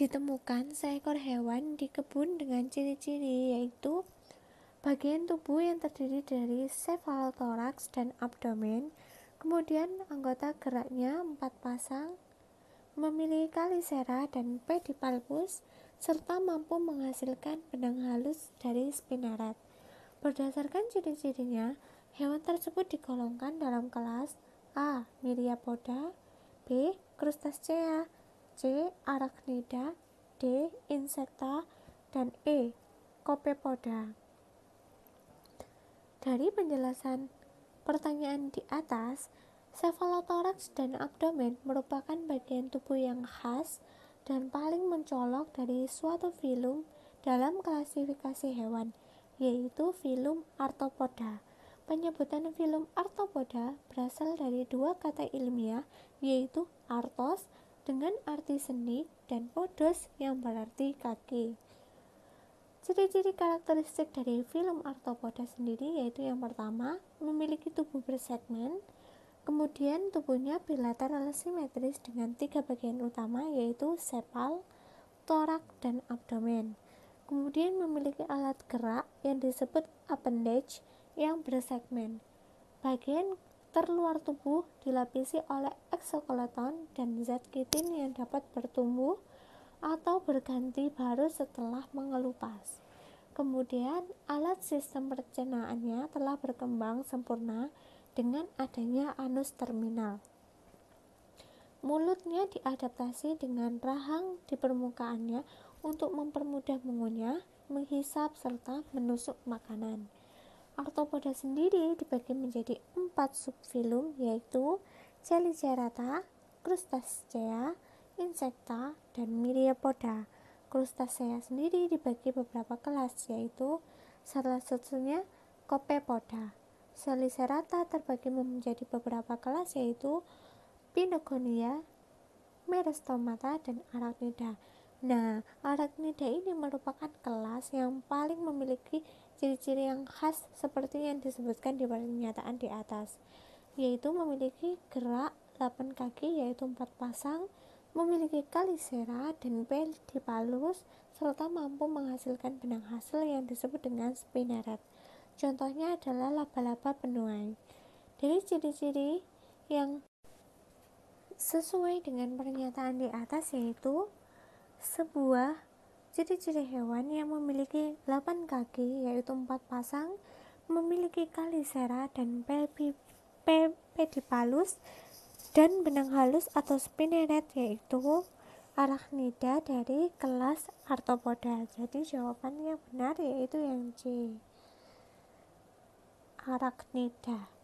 ditemukan seekor hewan di kebun dengan ciri-ciri yaitu bagian tubuh yang terdiri dari cephalothorax dan abdomen, kemudian anggota geraknya empat pasang, memiliki kalisera dan pedipalpus, serta mampu menghasilkan benang halus dari spinaret. Berdasarkan ciri-cirinya, hewan tersebut digolongkan dalam kelas A. Myriapoda B. Crustacea C. Arachnida D. Insecta dan E. Copepoda Dari penjelasan pertanyaan di atas, Cephalothorax dan abdomen merupakan bagian tubuh yang khas dan paling mencolok dari suatu filum dalam klasifikasi hewan, yaitu filum arthopoda. Penyebutan filum arthopoda berasal dari dua kata ilmiah, yaitu artos dengan arti seni dan podos yang berarti kaki. Ciri-ciri karakteristik dari film artopoda sendiri yaitu yang pertama, memiliki tubuh bersegmen, kemudian tubuhnya bilateral simetris dengan tiga bagian utama yaitu sepal, torak, dan abdomen. Kemudian memiliki alat gerak yang disebut appendage yang bersegmen. Bagian terluar tubuh dilapisi oleh eksoskeleton dan zat kitin yang dapat bertumbuh atau berganti baru setelah mengelupas. Kemudian, alat sistem pencernaannya telah berkembang sempurna dengan adanya anus terminal. Mulutnya diadaptasi dengan rahang di permukaannya untuk mempermudah mengunyah, menghisap, serta menusuk makanan. Arthopoda sendiri dibagi menjadi empat subfilum yaitu Celicerata, Crustacea, Insecta, dan Myriapoda. Crustacea sendiri dibagi beberapa kelas yaitu salah satunya Copepoda. Celicerata terbagi menjadi beberapa kelas yaitu Pinogonia, Merostomata, dan Arachnida. Nah, Arachnida ini merupakan kelas kelas yang paling memiliki ciri-ciri yang khas seperti yang disebutkan di pernyataan di atas, yaitu memiliki gerak 8 kaki yaitu 4 pasang, memiliki kalisera dan pel di palus, serta mampu menghasilkan benang hasil yang disebut dengan spinneret. Contohnya adalah laba-laba penuai. Dari ciri-ciri yang sesuai dengan pernyataan di atas yaitu sebuah Ciri-ciri hewan yang memiliki 8 kaki yaitu 4 pasang, memiliki kalisera dan pedipalus dan benang halus atau spinneret yaitu arachnida dari kelas arthropoda. Jadi jawabannya benar yaitu yang C. Arachnida.